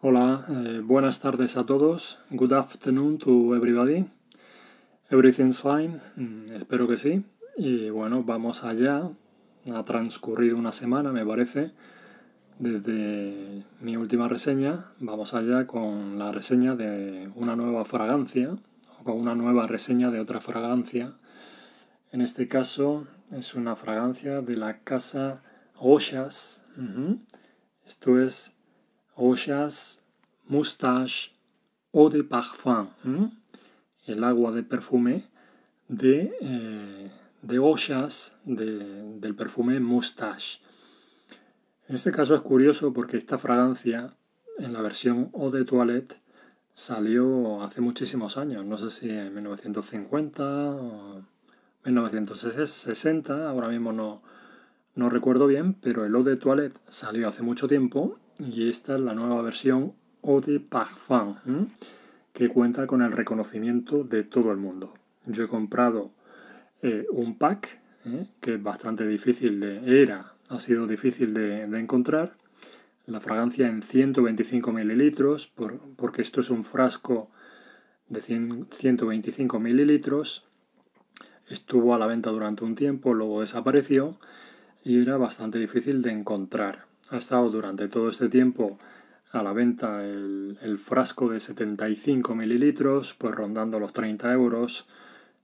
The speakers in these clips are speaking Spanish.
Hola, eh, buenas tardes a todos. Good afternoon to everybody. Everything's fine, mm, espero que sí. Y bueno, vamos allá. Ha transcurrido una semana, me parece, desde mi última reseña. Vamos allá con la reseña de una nueva fragancia, o con una nueva reseña de otra fragancia. En este caso es una fragancia de la casa Oshas. Esto es ollas, Mustache eau de parfum, el agua de perfume de, eh, ollas del perfume moustache. En este caso es curioso porque esta fragancia en la versión eau de toilette salió hace muchísimos años, no sé si en 1950 o 1960, ahora mismo no, no recuerdo bien, pero el eau de toilette salió hace mucho tiempo y esta es la nueva versión Eau de Parfum que cuenta con el reconocimiento de todo el mundo. Yo he comprado eh, un pack ¿eh? que es bastante difícil de era, ha sido difícil de, encontrar. La fragancia en 125 mililitros, porque esto es un frasco de 125 mililitros. Estuvo a la venta durante un tiempo, luego desapareció y era bastante difícil de encontrar ha estado durante todo este tiempo a la venta el, frasco de 75 mililitros, pues rondando los 30 euros,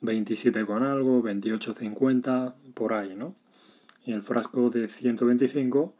27 con algo, 28,50, por ahí, ¿no? Y el frasco de 125,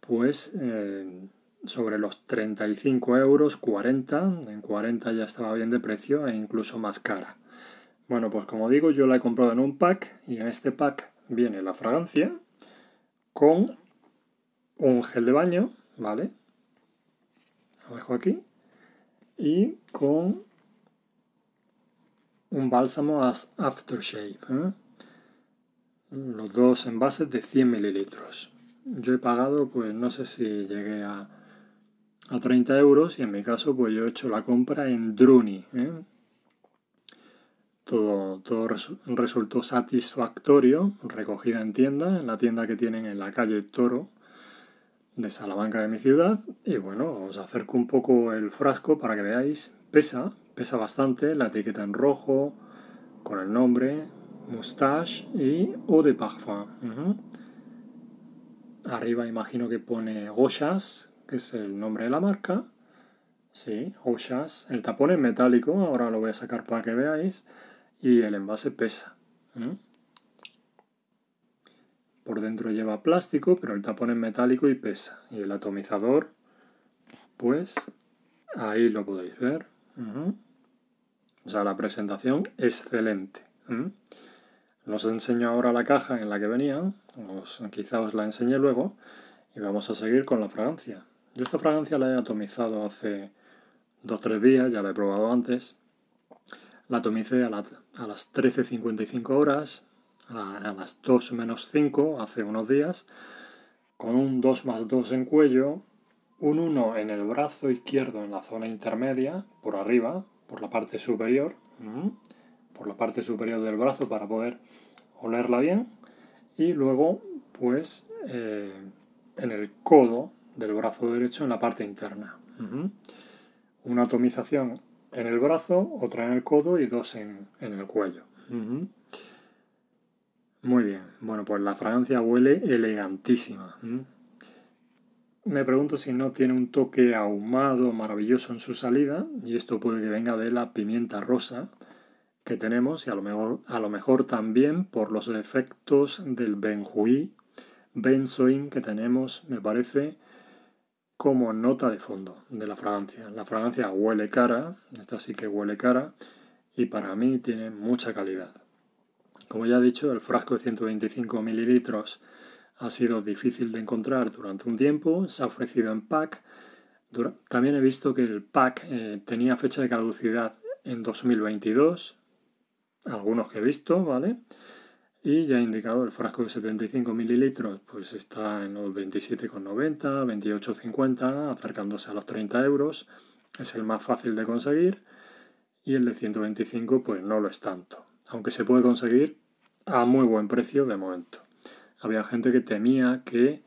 pues eh, sobre los 35 euros, 40, en 40 ya estaba bien de precio e incluso más cara. Bueno, pues como digo, yo la he comprado en un pack y en este pack viene la fragancia con un gel de baño, ¿vale? Lo dejo aquí. Y con un bálsamo aftershave. ¿eh? Los dos envases de 100 mililitros. Yo he pagado, pues no sé si llegué a, 30 euros y en mi caso, pues yo he hecho la compra en Druni. ¿eh? Todo, todo resultó satisfactorio, recogida en tienda, en la tienda que tienen en la calle Toro, de Salamanca de mi ciudad y bueno, os acerco un poco el frasco para que veáis, pesa, pesa bastante, la etiqueta en rojo con el nombre, Mustache y Eau de Parfum. Arriba imagino que pone Gochas, que es el nombre de la marca. Sí, Gochas. El tapón es metálico, ahora lo voy a sacar para que veáis. Y el envase pesa. Por dentro lleva plástico, pero el tapón es metálico y pesa. Y el atomizador, pues ahí lo podéis ver. O sea, la presentación excelente. Os enseño ahora la caja en la que venían, quizá os la enseñé luego, y vamos a seguir con la fragancia. Yo esta fragancia la he atomizado hace o tres días, ya la he probado antes. La atomicé a, a las 13.55 horas, a las 2 menos 5 hace unos días, con un 2 más 2 en cuello, un 1 en el brazo izquierdo en la zona intermedia, por arriba, por la parte superior, por la parte superior del brazo para poder olerla bien, y luego pues eh, en el codo del brazo derecho en la parte interna. Una atomización en el brazo, otra en el codo y dos en, en el cuello. Muy bien, bueno, pues la fragancia huele elegantísima. Me pregunto si no tiene un toque ahumado maravilloso en su salida, y esto puede que venga de la pimienta rosa que tenemos, y a lo mejor, a lo mejor también por los efectos del benjuí, benzoin que tenemos, me parece, como nota de fondo de la fragancia. La fragancia huele cara, esta sí que huele cara, y para mí tiene mucha calidad. Como ya he dicho, el frasco de 125 mililitros ha sido difícil de encontrar durante un tiempo, se ha ofrecido en pack. También he visto que el pack eh, tenía fecha de caducidad en 2022, algunos que he visto, ¿vale? Y ya he indicado el frasco de 75 mililitros, pues está en los 27,90, 28,50, acercándose a los 30 euros. Es el más fácil de conseguir. Y el de 125, pues no lo es tanto aunque se puede conseguir a muy buen precio de momento. Había gente que temía que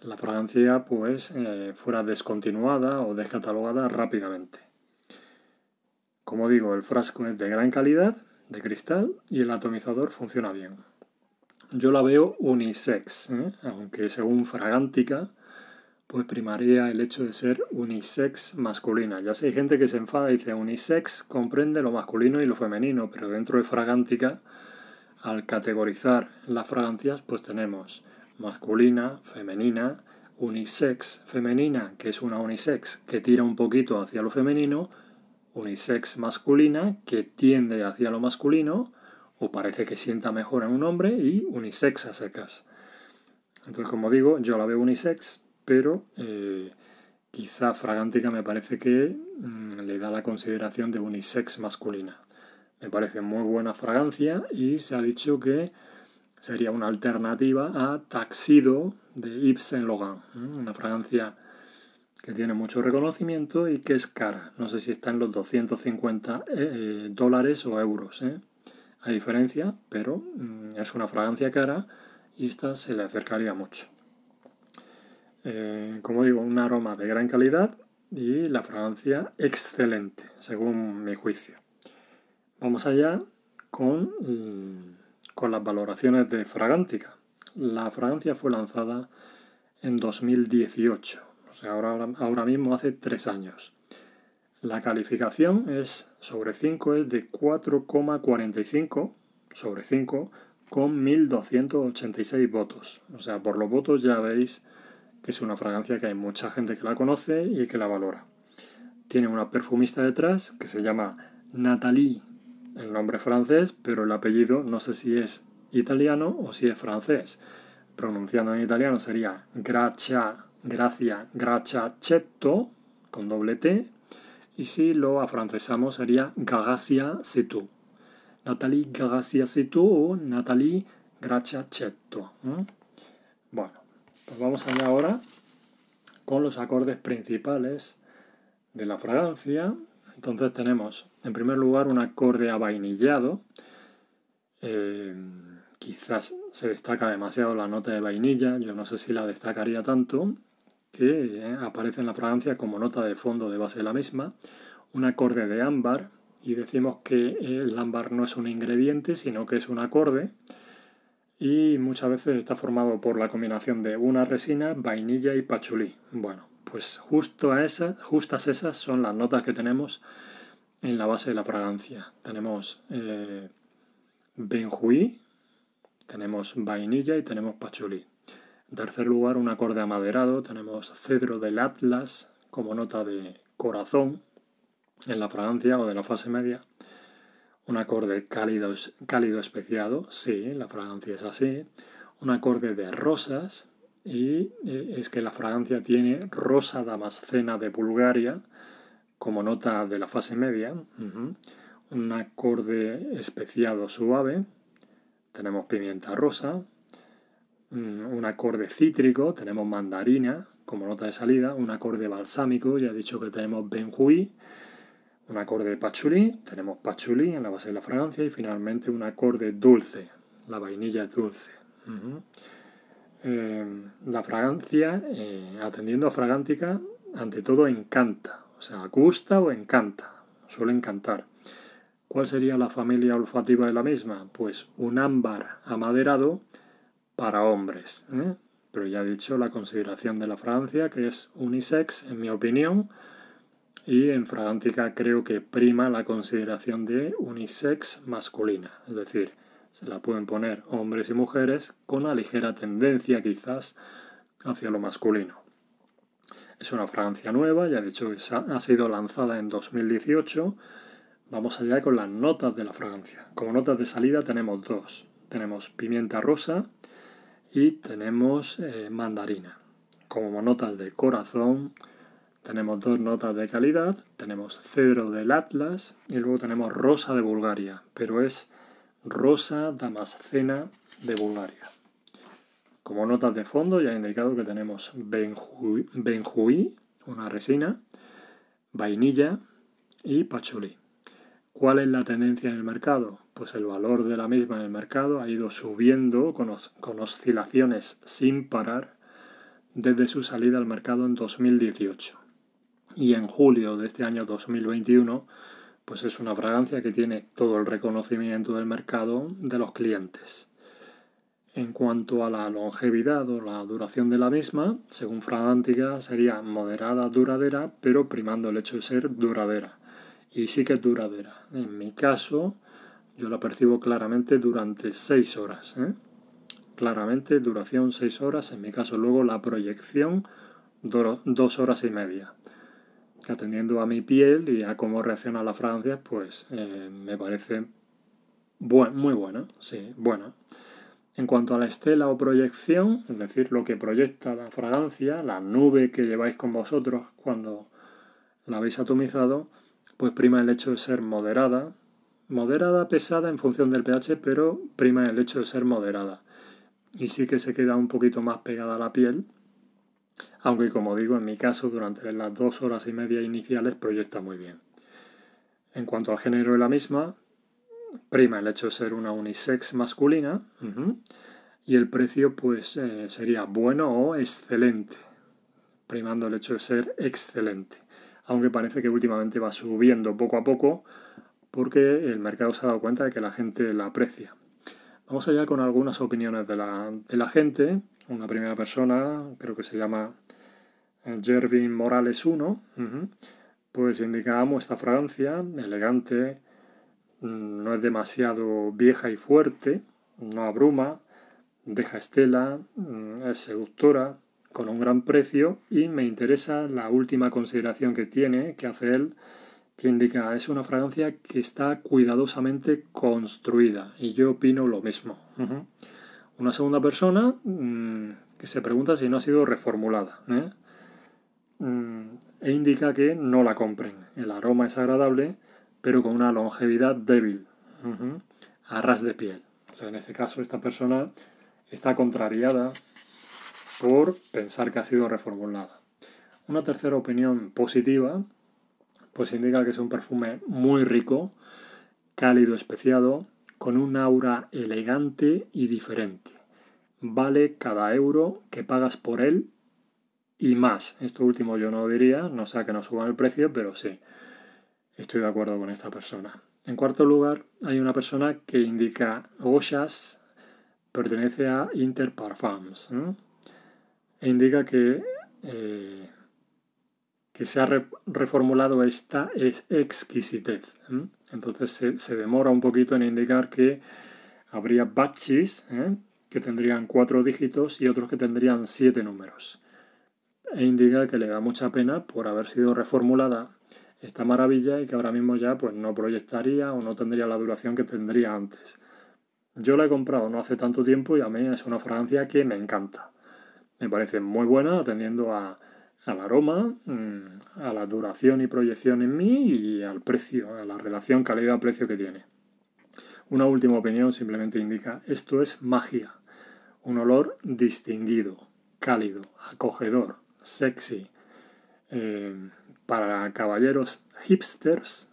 la fragancia pues eh, fuera descontinuada o descatalogada rápidamente. Como digo, el frasco es de gran calidad, de cristal, y el atomizador funciona bien. Yo la veo unisex, ¿eh? aunque según Fragántica pues primaría el hecho de ser unisex masculina. Ya sé, hay gente que se enfada y dice unisex comprende lo masculino y lo femenino, pero dentro de fragántica, al categorizar las fragancias, pues tenemos masculina, femenina, unisex femenina, que es una unisex que tira un poquito hacia lo femenino, unisex masculina, que tiende hacia lo masculino, o parece que sienta mejor en un hombre, y unisex a secas. Entonces, como digo, yo la veo unisex, pero eh, quizá Fragántica me parece que mm, le da la consideración de unisex masculina. Me parece muy buena fragancia y se ha dicho que sería una alternativa a Taxido de Yves Saint Laurent, una fragancia que tiene mucho reconocimiento y que es cara. No sé si está en los 250 eh, eh, dólares o euros, a diferencia, pero mm, es una fragancia cara y esta se le acercaría mucho. Eh, como digo, un aroma de gran calidad y la fragancia excelente, según mi juicio. Vamos allá con, mm, las valoraciones de Fragántica. La fragancia fue lanzada en 2018, o sea, ahora, ahora mismo hace tres años. La calificación es sobre 5 es de 4,45 sobre 5 con 1286 votos. O sea, por los votos ya veis que es una fragancia que hay mucha gente que la conoce y que la valora. Tiene una perfumista detrás que se llama Nathalie, el nombre francés, pero el apellido no sé si es italiano o si es francés. Pronunciando en italiano sería Gracia, Gracia, Cetto, con doble T, y si lo afrancesamos sería Gagasia Setú. Nathalie Gagasia Setú o Natalie Gracia Cetto. Bueno, pues vamos vamos allá ahora con los acordes principales de la fragancia. Entonces tenemos en primer lugar un acorde avainillado. Eh, quizás se destaca demasiado la nota de vainilla, yo no sé si la destacaría tanto, que eh, aparece en la fragancia como nota de fondo de base de la misma. Un acorde de ámbar, y decimos que el ámbar no es un ingrediente, sino que es un acorde y muchas veces está formado por la combinación de una resina, vainilla y pachulí. Bueno, pues justo a esas, justas esas son las notas que tenemos en la base de la fragancia. Tenemos eh, benjuí, tenemos vainilla y tenemos pachulí. En tercer lugar, un acorde amaderado, tenemos cedro del Atlas como nota de corazón en la fragancia o de la fase media. Un acorde cálido, cálido especiado, sí, la fragancia es así. Un acorde de rosas, y eh, es que la fragancia tiene rosa damascena de Bulgaria como nota de la fase media. Un acorde especiado suave, tenemos pimienta rosa. Mm, un acorde cítrico, tenemos mandarina como nota de salida. Un acorde balsámico, ya he dicho que tenemos benjuí un acorde de pachulí, tenemos pachulí en la base de la fragancia y finalmente un acorde dulce, la vainilla dulce. Eh, la fragancia, eh, atendiendo a fragántica, ante todo encanta, o sea, gusta o encanta, suele encantar. ¿Cuál sería la familia olfativa de la misma? Pues un ámbar amaderado para hombres. ¿eh? Pero ya he dicho la consideración de la fragancia, que es unisex, en mi opinión, y en fragántica creo que prima la consideración de unisex masculina, es decir, se la pueden poner hombres y mujeres con una ligera tendencia quizás hacia lo masculino. Es una fragancia nueva, ya he dicho que ha sido lanzada en 2018. Vamos allá con las notas de la fragancia. Como notas de salida tenemos dos. Tenemos pimienta rosa y tenemos eh, mandarina. Como notas de corazón, tenemos dos notas de calidad, tenemos cedro del Atlas y luego tenemos rosa de Bulgaria, pero es rosa damascena de Bulgaria. Como notas de fondo ya he indicado que tenemos benjuí, una resina, vainilla y pachulí. ¿Cuál es la tendencia en el mercado? Pues el valor de la misma en el mercado ha ido subiendo con, con oscilaciones sin parar desde su salida al mercado en 2018 y en julio de este año 2021, pues es una fragancia que tiene todo el reconocimiento del mercado de los clientes. En cuanto a la longevidad o la duración de la misma, según Fragántica sería moderada, duradera, pero primando el hecho de ser duradera. Y sí que es duradera. En mi caso, yo la percibo claramente durante 6 horas. ¿eh? Claramente, duración 6 horas. En mi caso, luego la proyección 2 horas y media atendiendo a mi piel y a cómo reacciona la fragancia, pues eh, me parece muy buena, sí, buena. En cuanto a la estela o proyección, es decir, lo que proyecta la fragancia, la nube que lleváis con vosotros cuando la habéis atomizado, pues prima el hecho de ser moderada, moderada, pesada en función del pH, pero prima el hecho de ser moderada. Y sí que se queda un poquito más pegada a la piel, aunque como digo, en mi caso, durante las dos horas y media iniciales proyecta muy bien. En cuanto al género de la misma, prima el hecho de ser una unisex masculina y el precio pues eh, sería bueno o excelente, primando el hecho de ser excelente. Aunque parece que últimamente va subiendo poco a poco porque el mercado se ha dado cuenta de que la gente la aprecia. Vamos allá con algunas opiniones de la, de la gente una primera persona, creo que se llama eh, Jervin Morales 1, pues amo esta fragancia elegante, mm, no es demasiado vieja y fuerte, no abruma, deja estela, mm, es seductora, con un gran precio y me interesa la última consideración que tiene, que hace él, que indica es una fragancia que está cuidadosamente construida y yo opino lo mismo una segunda persona mm, que se pregunta si no ha sido reformulada. ¿eh? Mm, e indica que no la compren. El aroma es agradable, pero con una longevidad débil, a ras de piel. en este caso esta persona está contrariada por pensar que ha sido reformulada. Una tercera opinión positiva, pues indica que es un perfume muy rico, cálido, especiado, con un aura elegante y diferente. Vale cada euro que pagas por él y más. Esto último yo no diría, no sea que no suban el precio, pero sí, estoy de acuerdo con esta persona. En cuarto lugar, hay una persona que indica Ojas pertenece a Interparfums e indica que, eh, que se ha reformulado esta exquisitez. Entonces se, demora un poquito en indicar que habría batches ¿eh? que tendrían cuatro dígitos y otros que tendrían siete números. E indica que le da mucha pena por haber sido reformulada esta maravilla y que ahora mismo ya pues, no proyectaría o no tendría la duración que tendría antes. Yo la he comprado no hace tanto tiempo y a mí es una fragancia que me encanta. Me parece muy buena atendiendo a, al aroma, mm, a la duración y proyección en mí y al precio, a la relación calidad-precio que tiene. Una última opinión simplemente indica, esto es magia, un olor distinguido, cálido, acogedor, sexy. Eh, para caballeros hipsters,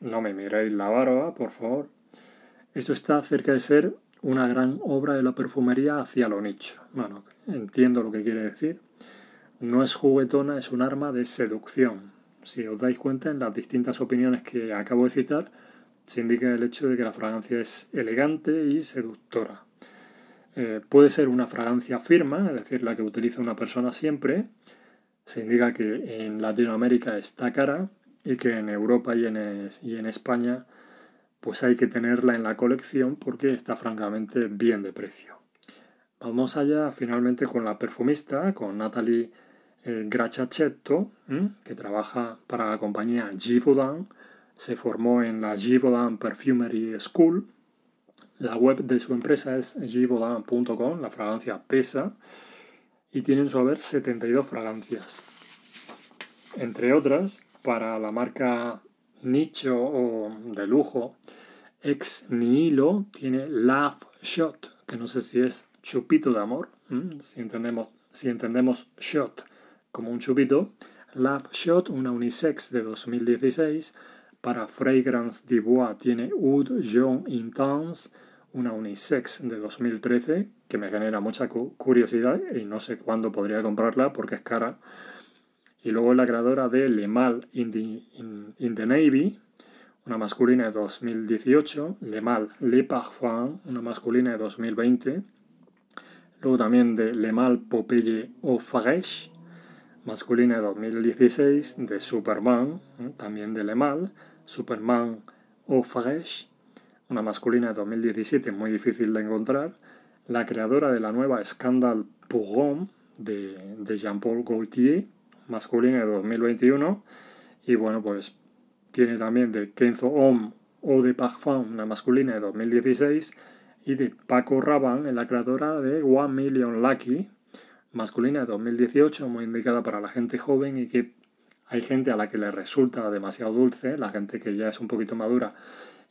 no me miréis la barba, por favor, esto está cerca de ser una gran obra de la perfumería hacia lo nicho. Bueno, entiendo lo que quiere decir no es juguetona, es un arma de seducción. Si os dais cuenta, en las distintas opiniones que acabo de citar, se indica el hecho de que la fragancia es elegante y seductora. Eh, puede ser una fragancia firma, es decir, la que utiliza una persona siempre. Se indica que en Latinoamérica está cara y que en Europa y en, y en España pues hay que tenerla en la colección porque está francamente bien de precio. Vamos allá finalmente con la perfumista, con Natalie eh, que trabaja para la compañía Givaudan, se formó en la Givaudan Perfumery School. La web de su empresa es givaudan.com, la fragancia pesa, y tiene en su haber 72 fragancias. Entre otras, para la marca nicho o de lujo, Ex Nihilo tiene Love Shot, que no sé si es chupito de amor, si entendemos, si entendemos shot como un chupito Love Shot, una unisex de 2016, para Fragrance Dubois tiene Oud Jean Intense, una unisex de 2013, que me genera mucha curiosidad y no sé cuándo podría comprarla porque es cara. Y luego la creadora de Le Mal in the, Navy, una masculina de 2018, Le Mal Le Parfum, una masculina de 2020, luego también de Le Mal Popeye au Fraîche masculina de 2016 de Superman, ¿eh? también de Le Mal, Superman au una masculina de 2017 muy difícil de encontrar, la creadora de la nueva Scandal pour de, de Jean-Paul Gaultier, masculina de 2021, y bueno, pues tiene también de Kenzo homme o de Parfum, una masculina de 2016, y de Paco Raban, la creadora de One Million Lucky, masculina de 2018, muy indicada para la gente joven y que hay gente a la que le resulta demasiado dulce, la gente que ya es un poquito madura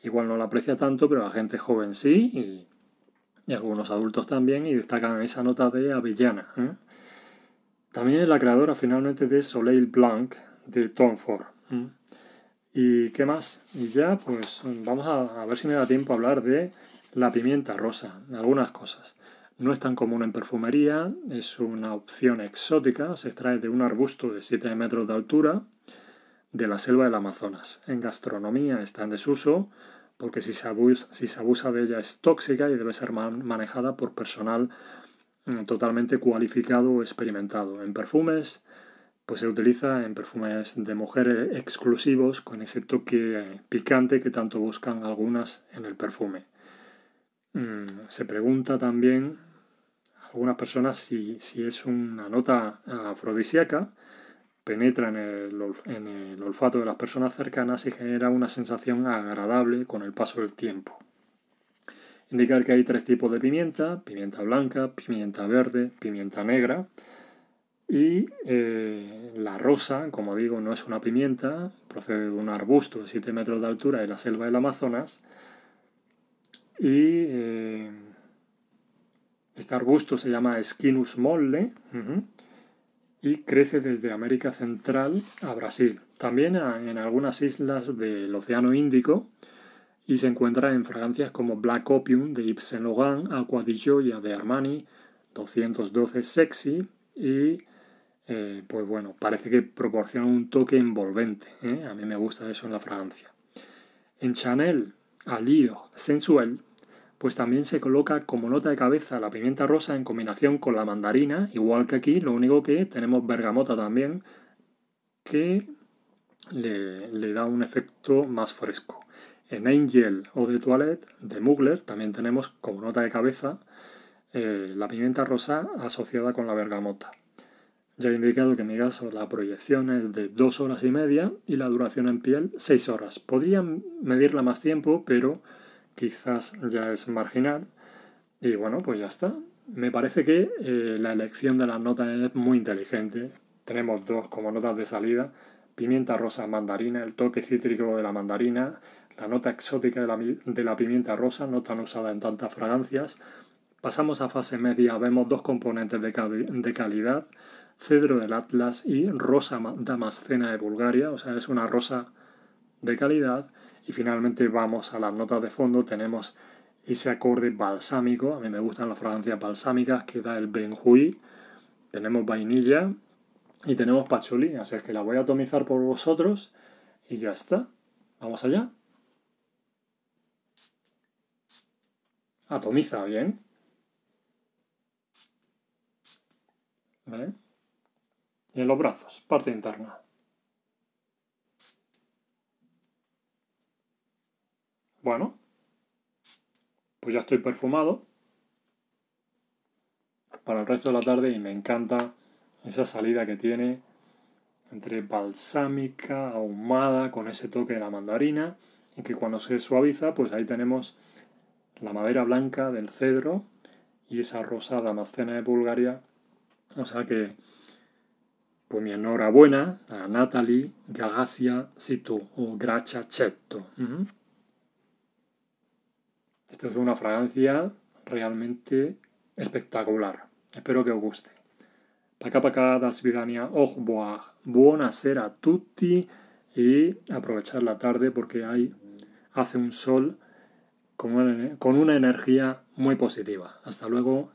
igual no la aprecia tanto, pero la gente joven sí y, algunos adultos también y destacan esa nota de avellana. ¿eh? También es la creadora finalmente de Soleil Blanc de Tom ¿eh? ¿Y qué más? Y ya pues vamos a, a ver si me da tiempo a hablar de la pimienta rosa, algunas cosas. No es tan común en perfumería, es una opción exótica, se extrae de un arbusto de 7 metros de altura de la selva del Amazonas. En gastronomía está en desuso porque si se, abusa, si se abusa de ella es tóxica y debe ser manejada por personal mm, totalmente cualificado o experimentado. En perfumes, pues se utiliza en perfumes de mujeres exclusivos con ese toque picante que tanto buscan algunas en el perfume. Mm, se pregunta también algunas personas, si, es una nota eh, afrodisíaca, penetra en el, en el olfato de las personas cercanas y genera una sensación agradable con el paso del tiempo. Indicar que hay tres tipos de pimienta, pimienta blanca, pimienta verde, pimienta negra. Y eh, la rosa, como digo, no es una pimienta, procede de un arbusto de 7 metros de altura de la selva del Amazonas. Y eh, este arbusto se llama Esquinus molle y crece desde América Central a Brasil, también en algunas islas del Océano Índico y se encuentra en fragancias como Black Opium de Yves Saint Laurent, Aqua di Gioia de Armani, 212 Sexy y eh, pues bueno, parece que proporciona un toque envolvente. ¿eh? A mí me gusta eso en la fragancia. En Chanel, Alío Sensuel pues también se coloca como nota de cabeza la pimienta rosa en combinación con la mandarina, igual que aquí, lo único que tenemos bergamota también, que le, da un efecto más fresco. En Angel o de Toilette de Mugler también tenemos como nota de cabeza eh, la pimienta rosa asociada con la bergamota. Ya he indicado que en mi caso la proyección es de dos horas y media y la duración en piel seis horas. Podría medirla más tiempo, pero quizás ya es marginal. Y bueno, pues ya está. Me parece que eh, la elección de las notas es muy inteligente. Tenemos dos como notas de salida. Pimienta rosa mandarina, el toque cítrico de la mandarina, la nota exótica de la, pimienta rosa, no tan usada en tantas fragancias. Pasamos a fase media, vemos dos componentes de, de calidad, cedro del Atlas y rosa damascena de Bulgaria, o sea, es una rosa de calidad y finalmente vamos a las notas de fondo, tenemos ese acorde balsámico, a mí me gustan las fragancias balsámicas que da el Benjui, tenemos vainilla y tenemos pachulí, así es que la voy a atomizar por vosotros y ya está. Vamos allá. Atomiza bien. Y en los brazos, parte interna. Bueno, pues ya estoy perfumado para el resto de la tarde y me encanta esa salida que tiene entre balsámica, ahumada, con ese toque de la mandarina, y que cuando se suaviza, pues ahí tenemos la madera blanca del cedro y esa rosada macena de Bulgaria. O sea que, pues mi enhorabuena a Natalie Gagasia Situ o Grachachetto. Uh esto es una fragancia realmente espectacular. Espero que os guste. Para pacá da Svidania buenas Buonasera a tutti y aprovechar la tarde porque hay, hace un sol con una energía muy positiva. Hasta luego.